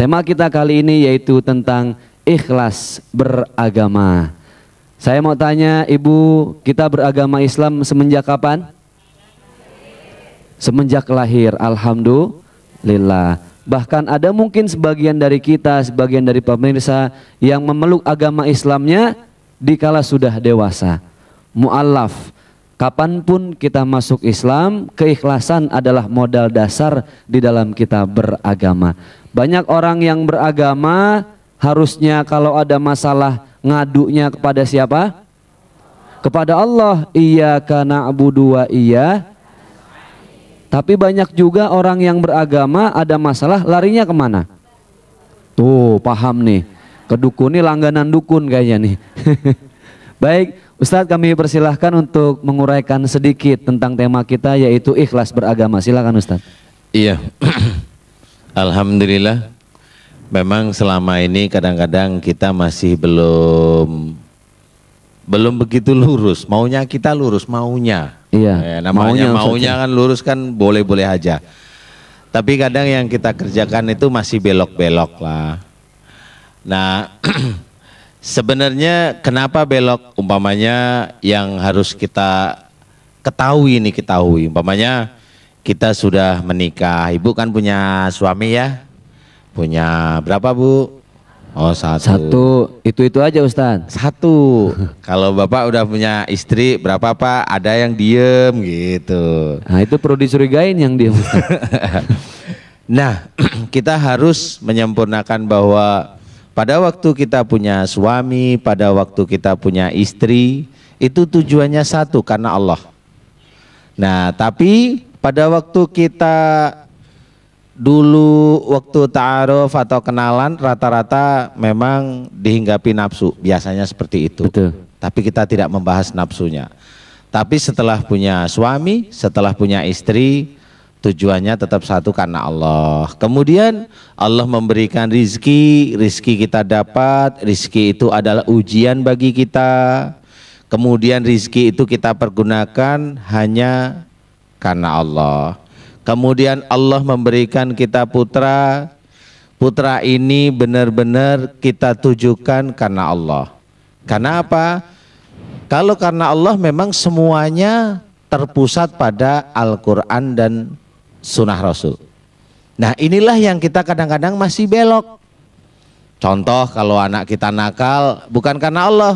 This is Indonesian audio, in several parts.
Tema kita kali ini yaitu tentang ikhlas beragama. Saya mau tanya Ibu, kita beragama Islam semenjak kapan? Semenjak lahir, Alhamdulillah. Bahkan ada mungkin sebagian dari kita, sebagian dari pemirsa yang memeluk agama Islamnya dikala sudah dewasa. Mu'alaf, Kapanpun kita masuk Islam, keikhlasan adalah modal dasar di dalam kita beragama. Banyak orang yang beragama harusnya kalau ada masalah ngadunya kepada siapa? Kepada Allah. Iya karena Abu dua iya. Tapi banyak juga orang yang beragama ada masalah larinya kemana? Tuh paham nih. kedukun ini nih langganan dukun kayaknya nih. Baik, Ustadz kami persilahkan untuk menguraikan sedikit tentang tema kita yaitu ikhlas beragama. Silakan Ustadz. Iya, Alhamdulillah. Memang selama ini kadang-kadang kita masih belum belum begitu lurus. Maunya kita lurus, maunya. Iya. Ya, namanya maunya, maunya ya. kan lurus kan boleh-boleh aja. Tapi kadang yang kita kerjakan itu masih belok-belok lah. Nah, Sebenarnya kenapa belok umpamanya yang harus kita ketahui nih ketahui umpamanya kita sudah menikah. Ibu kan punya suami ya? Punya berapa Bu? Oh satu. Satu. Itu itu aja Ustaz. Satu. Kalau Bapak udah punya istri berapa Pak? Ada yang diem gitu. Nah itu perlu dicurigain yang diem nah kita harus menyempurnakan bahwa pada waktu kita punya suami, pada waktu kita punya istri, itu tujuannya satu karena Allah. Nah, tapi pada waktu kita dulu waktu ta'aruf atau kenalan rata-rata memang dihinggapi nafsu, biasanya seperti itu. Betul. Tapi kita tidak membahas nafsunya. Tapi setelah punya suami, setelah punya istri, tujuannya tetap satu karena Allah. Kemudian Allah memberikan rizki, rizki kita dapat, rizki itu adalah ujian bagi kita. Kemudian rizki itu kita pergunakan hanya karena Allah. Kemudian Allah memberikan kita putra, putra ini benar-benar kita tujukan karena Allah. Karena apa? Kalau karena Allah memang semuanya terpusat pada Al-Quran dan sunnah Rasul. Nah inilah yang kita kadang-kadang masih belok. Contoh kalau anak kita nakal bukan karena Allah,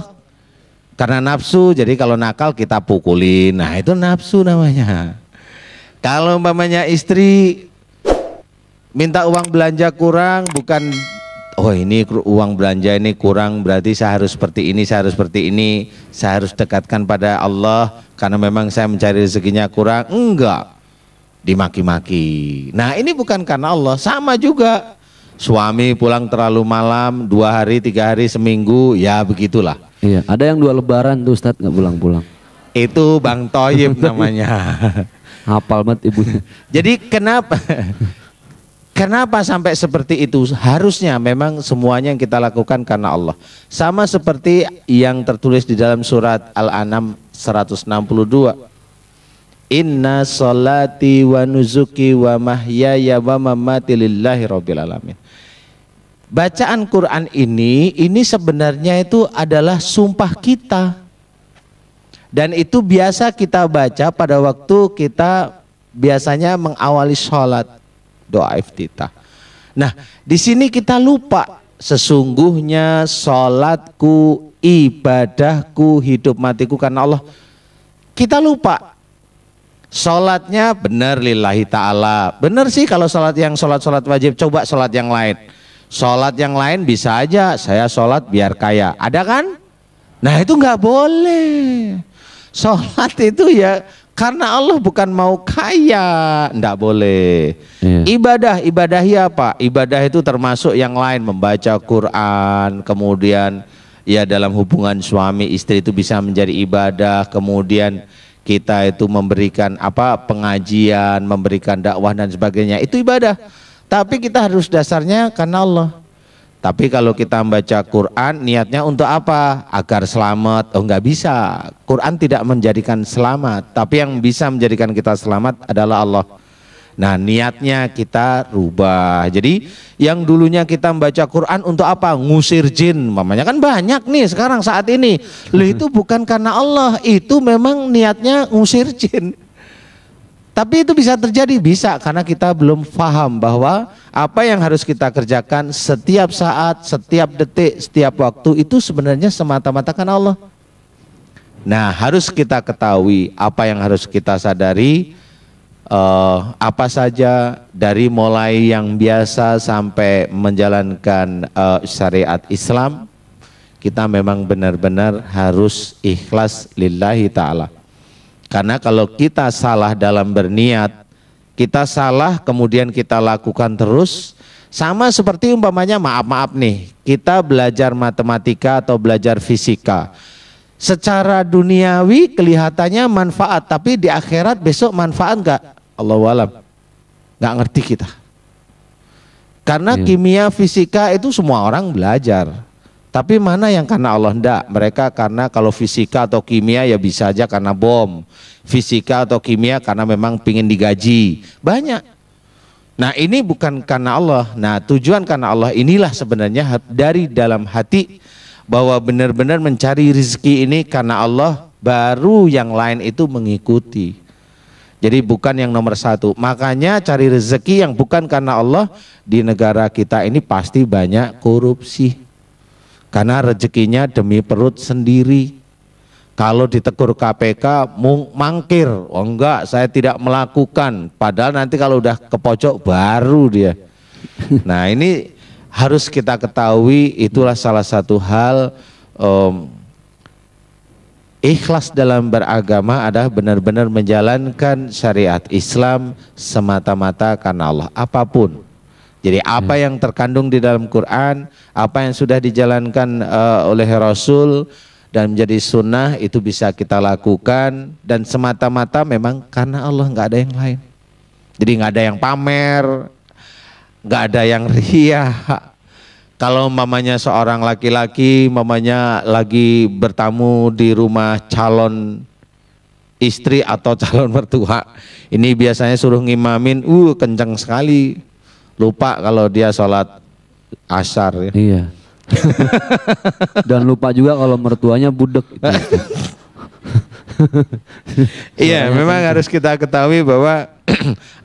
karena nafsu. Jadi kalau nakal kita pukulin. Nah itu nafsu namanya. Kalau umpamanya istri minta uang belanja kurang bukan oh ini uang belanja ini kurang berarti saya harus seperti ini, saya harus seperti ini, saya harus dekatkan pada Allah karena memang saya mencari rezekinya kurang. Enggak dimaki-maki. Nah ini bukan karena Allah, sama juga suami pulang terlalu malam, dua hari, tiga hari, seminggu, ya begitulah. Iya, ada yang dua lebaran tuh Ustadz nggak pulang-pulang. Itu Bang Toyib namanya. Hafal banget ibunya. Jadi kenapa? Kenapa sampai seperti itu? Harusnya memang semuanya yang kita lakukan karena Allah. Sama seperti yang tertulis di dalam surat Al-An'am 162 Inna salati wa nuzuki wa mahyaya wa mamati lillahi rabbil alamin. Bacaan Quran ini ini sebenarnya itu adalah sumpah kita. Dan itu biasa kita baca pada waktu kita biasanya mengawali sholat doa iftitah. Nah, di sini kita lupa sesungguhnya sholatku, ibadahku, hidup matiku karena Allah. Kita lupa Sholatnya benar lillahi ta'ala. Benar sih kalau sholat yang sholat-sholat wajib, coba sholat yang lain. Sholat yang lain bisa aja, saya sholat biar kaya. Ada kan? Nah itu nggak boleh. Sholat itu ya karena Allah bukan mau kaya, enggak boleh. Iya. Ibadah, ya Pak Ibadah itu termasuk yang lain membaca Quran, kemudian ya dalam hubungan suami istri itu bisa menjadi ibadah, kemudian kita itu memberikan apa pengajian, memberikan dakwah dan sebagainya itu ibadah. Tapi kita harus dasarnya karena Allah. Tapi kalau kita membaca Quran niatnya untuk apa? Agar selamat. Oh nggak bisa. Quran tidak menjadikan selamat. Tapi yang bisa menjadikan kita selamat adalah Allah. Nah niatnya kita rubah. Jadi yang dulunya kita membaca Quran untuk apa? Ngusir jin. Mamanya kan banyak nih sekarang saat ini. Loh itu bukan karena Allah. Itu memang niatnya ngusir jin. Tapi itu bisa terjadi, bisa karena kita belum paham bahwa apa yang harus kita kerjakan setiap saat, setiap detik, setiap waktu itu sebenarnya semata-mata karena Allah. Nah, harus kita ketahui apa yang harus kita sadari, uh, apa saja dari mulai yang biasa sampai menjalankan uh, syariat Islam kita memang benar-benar harus ikhlas lillahi taala. Karena kalau kita salah dalam berniat, kita salah kemudian kita lakukan terus sama seperti umpamanya maaf-maaf nih, kita belajar matematika atau belajar fisika secara duniawi kelihatannya manfaat tapi di akhirat besok manfaat enggak Allah walam enggak ngerti kita karena iya. kimia fisika itu semua orang belajar tapi mana yang karena Allah enggak mereka karena kalau fisika atau kimia ya bisa aja karena bom fisika atau kimia karena memang pingin digaji banyak nah ini bukan karena Allah nah tujuan karena Allah inilah sebenarnya dari dalam hati bahwa benar-benar mencari rezeki ini karena Allah baru yang lain itu mengikuti jadi bukan yang nomor satu makanya cari rezeki yang bukan karena Allah di negara kita ini pasti banyak korupsi karena rezekinya demi perut sendiri kalau ditegur KPK mangkir oh enggak saya tidak melakukan padahal nanti kalau udah ke pojok baru dia nah ini harus kita ketahui itulah salah satu hal um, ikhlas dalam beragama adalah benar-benar menjalankan syariat Islam semata-mata karena Allah apapun. Jadi apa hmm. yang terkandung di dalam Quran, apa yang sudah dijalankan uh, oleh Rasul dan menjadi sunnah itu bisa kita lakukan dan semata-mata memang karena Allah nggak ada yang lain. Jadi nggak ada yang pamer, nggak ada yang ria. Kalau mamanya seorang laki-laki, mamanya lagi bertamu di rumah calon istri atau calon mertua. Ini biasanya suruh ngimamin, uh kenceng sekali. Lupa kalau dia sholat asar ya. Iya. Dan lupa juga kalau mertuanya budek. Gitu. Iya, memang kan harus kita ketahui bahwa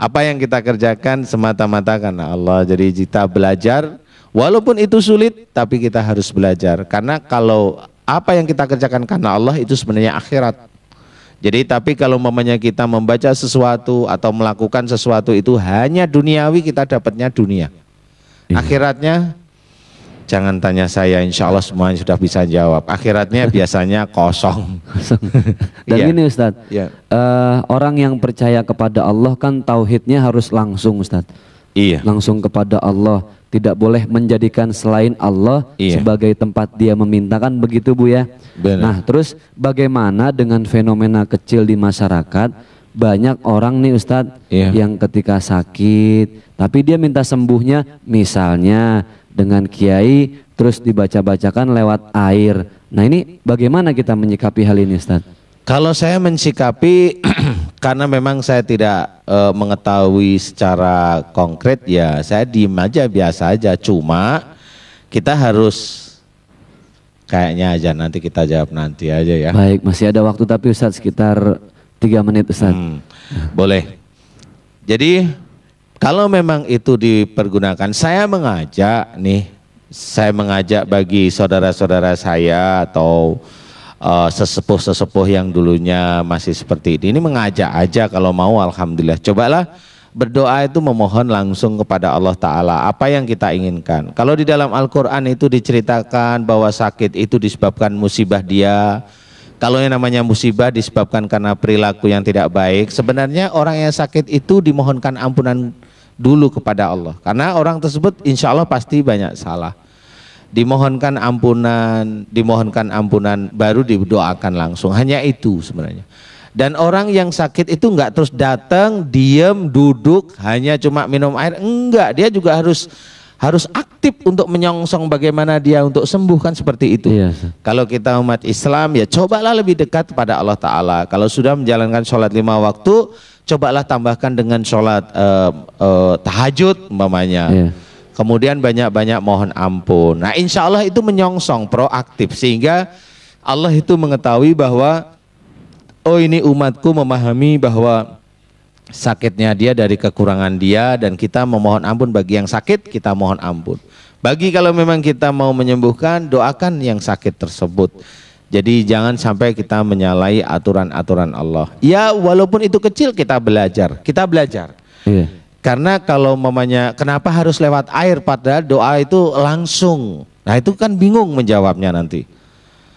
apa yang kita kerjakan semata-mata karena Allah. Jadi kita belajar, walaupun itu sulit, tapi kita harus belajar. Karena kalau apa yang kita kerjakan karena Allah itu sebenarnya akhirat. Jadi tapi kalau mamanya kita membaca sesuatu atau melakukan sesuatu itu hanya duniawi kita dapatnya dunia. Iya. Akhiratnya Jangan tanya saya, insya Allah semuanya sudah bisa jawab. Akhiratnya biasanya kosong. Dan yeah. ini Ustadz, yeah. Iya. uh, orang yang percaya kepada Allah kan tauhidnya harus langsung Ustadz. Iya. Langsung kepada Allah, tidak boleh menjadikan selain Allah iya. sebagai tempat dia memintakan begitu Bu ya. Bener. Nah, terus bagaimana dengan fenomena kecil di masyarakat? Banyak orang nih Ustadz iya. yang ketika sakit, tapi dia minta sembuhnya misalnya dengan kiai terus dibaca-bacakan lewat air. Nah, ini bagaimana kita menyikapi hal ini, Ustaz? Kalau saya mensikapi karena memang saya tidak e, mengetahui secara konkret ya, saya diem aja biasa aja. Cuma kita harus kayaknya aja nanti kita jawab nanti aja ya. Baik, masih ada waktu tapi Ustaz sekitar tiga menit Ustaz. Hmm, boleh. Jadi kalau memang itu dipergunakan, saya mengajak nih, saya mengajak bagi saudara-saudara saya atau eh, sesepuh-sesepuh yang dulunya masih seperti ini, ini mengajak aja kalau mau Alhamdulillah. Cobalah berdoa itu memohon langsung kepada Allah Ta'ala apa yang kita inginkan. Kalau di dalam Al-Quran itu diceritakan bahwa sakit itu disebabkan musibah dia, kalau yang namanya musibah disebabkan karena perilaku yang tidak baik, sebenarnya orang yang sakit itu dimohonkan ampunan dulu kepada Allah karena orang tersebut insya Allah pasti banyak salah dimohonkan ampunan dimohonkan ampunan baru didoakan langsung hanya itu sebenarnya dan orang yang sakit itu enggak terus datang diem duduk hanya cuma minum air enggak dia juga harus harus aktif untuk menyongsong bagaimana dia untuk sembuh kan seperti itu. Iya. Kalau kita umat Islam ya cobalah lebih dekat pada Allah Taala. Kalau sudah menjalankan sholat lima waktu, cobalah tambahkan dengan sholat uh, uh, tahajud umpamanya. Yeah. Kemudian banyak-banyak mohon ampun. Nah, insya Allah itu menyongsong proaktif sehingga Allah itu mengetahui bahwa oh ini umatku memahami bahwa sakitnya dia dari kekurangan dia dan kita memohon ampun bagi yang sakit kita mohon ampun. Bagi kalau memang kita mau menyembuhkan doakan yang sakit tersebut. Jadi jangan sampai kita menyalahi aturan-aturan Allah. Ya walaupun itu kecil kita belajar, kita belajar. Iya. Karena kalau mamanya kenapa harus lewat air padahal doa itu langsung. Nah itu kan bingung menjawabnya nanti.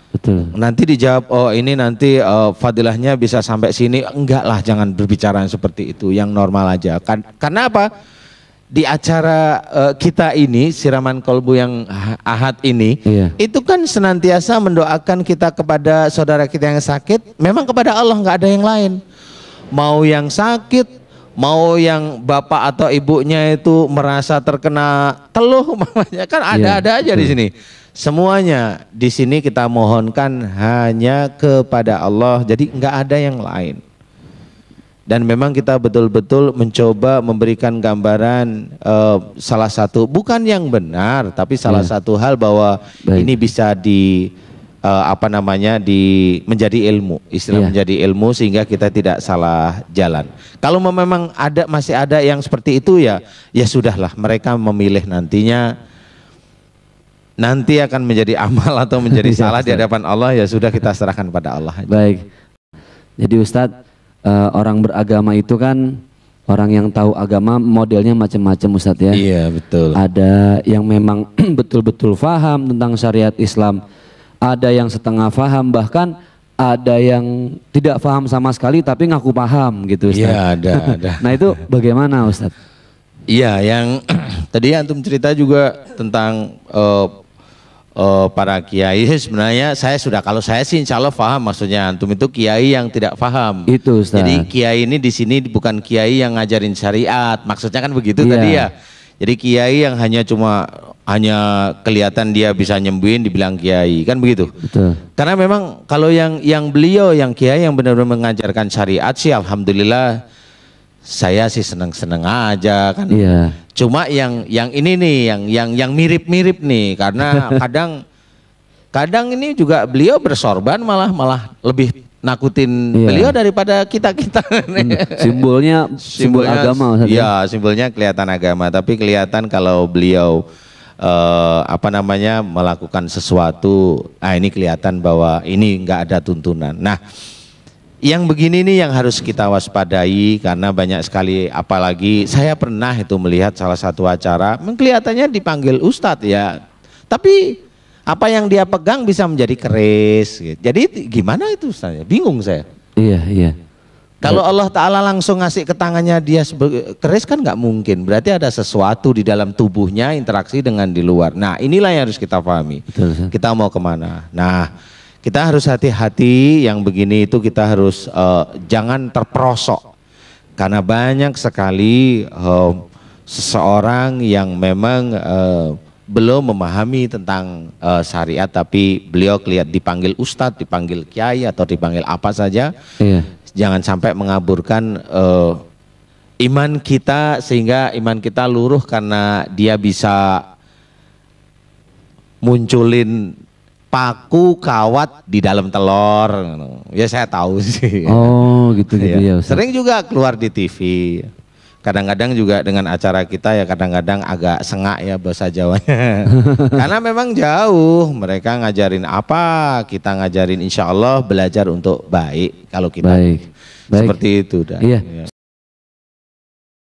Betul. Nanti dijawab oh ini nanti uh, fadilahnya bisa sampai sini. Enggak lah jangan berbicara seperti itu yang normal aja. Kan, karena apa? di acara uh, kita ini siraman kolbu yang ahad ini iya. itu kan senantiasa mendoakan kita kepada saudara kita yang sakit memang kepada Allah nggak ada yang lain mau yang sakit mau yang bapak atau ibunya itu merasa terkena teluh mamanya kan ada-ada iya. aja di sini semuanya di sini kita mohonkan hanya kepada Allah jadi nggak ada yang lain dan memang kita betul-betul mencoba memberikan gambaran uh, salah satu bukan yang benar tapi salah ya. satu hal bahwa Baik. ini bisa di uh, apa namanya di menjadi ilmu istilah ya. menjadi ilmu sehingga kita tidak salah jalan kalau memang ada masih ada yang seperti itu ya ya sudahlah mereka memilih nantinya nanti akan menjadi amal atau menjadi iya, salah di hadapan Allah ya sudah kita serahkan pada Allah baik jadi Ustadz uh, orang beragama itu kan orang yang tahu agama modelnya macam-macam Ustaz ya. Iya, betul. Ada yang memang betul-betul faham tentang syariat Islam, ada yang setengah faham bahkan ada yang tidak faham sama sekali tapi ngaku paham gitu Ustaz. Iya, ada, ada. nah, itu bagaimana Ustaz? Iya, yang tadi antum cerita juga tentang uh, uh, para kiai sebenarnya saya sudah kalau saya sih insya Allah paham maksudnya antum itu kiai yang tidak paham itu Ustaz. jadi kiai ini di sini bukan kiai yang ngajarin syariat maksudnya kan begitu iya. tadi ya jadi kiai yang hanya cuma hanya kelihatan dia bisa nyembuhin dibilang kiai kan begitu Betul. karena memang kalau yang yang beliau yang kiai yang benar-benar mengajarkan syariat sih alhamdulillah saya sih seneng-seneng aja kan. Iya. Cuma yang yang ini nih yang yang yang mirip-mirip nih karena kadang kadang ini juga beliau bersorban malah malah lebih nakutin iya. beliau daripada kita-kita. Hmm, simbolnya simbol simbolnya, agama ya simbolnya kelihatan agama tapi kelihatan kalau beliau eh, apa namanya melakukan sesuatu ah ini kelihatan bahwa ini nggak ada tuntunan. Nah, yang begini ini yang harus kita waspadai karena banyak sekali apalagi saya pernah itu melihat salah satu acara kelihatannya dipanggil ustadz ya tapi apa yang dia pegang bisa menjadi keris gitu. jadi gimana itu ustadz bingung saya iya iya kalau Allah Ta'ala langsung ngasih ke tangannya dia keris kan nggak mungkin berarti ada sesuatu di dalam tubuhnya interaksi dengan di luar nah inilah yang harus kita pahami Betul, kita mau kemana nah kita harus hati-hati yang begini itu kita harus uh, jangan terperosok karena banyak sekali uh, seseorang yang memang uh, belum memahami tentang uh, syariat tapi beliau lihat dipanggil ustadz, dipanggil kiai atau dipanggil apa saja. Iya. Jangan sampai mengaburkan uh, iman kita sehingga iman kita luruh karena dia bisa munculin paku kawat di dalam telur. Ya saya tahu sih. Oh, gitu-gitu iya. ya. Sering juga keluar di TV. Kadang-kadang juga dengan acara kita ya kadang-kadang agak sengak ya bahasa Jawanya. Karena memang jauh, mereka ngajarin apa, kita ngajarin insya Allah belajar untuk baik kalau kita. Baik. Baik. Seperti itu dah. Iya. iya.